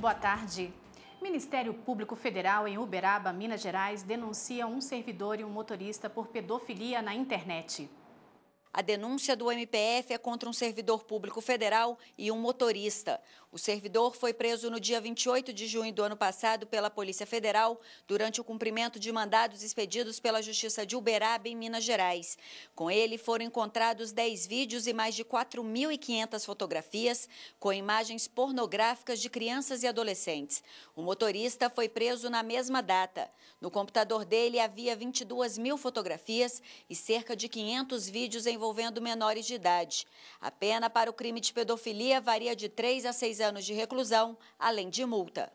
Boa tarde. Ministério Público Federal em Uberaba, Minas Gerais, denuncia um servidor e um motorista por pedofilia na internet. A denúncia do MPF é contra um servidor público federal e um motorista. O servidor foi preso no dia 28 de junho do ano passado pela Polícia Federal durante o cumprimento de mandados expedidos pela Justiça de Uberaba, em Minas Gerais. Com ele foram encontrados 10 vídeos e mais de 4.500 fotografias com imagens pornográficas de crianças e adolescentes. O motorista foi preso na mesma data. No computador dele havia 22 mil fotografias e cerca de 500 vídeos em envolvendo menores de idade. A pena para o crime de pedofilia varia de 3 a 6 anos de reclusão, além de multa.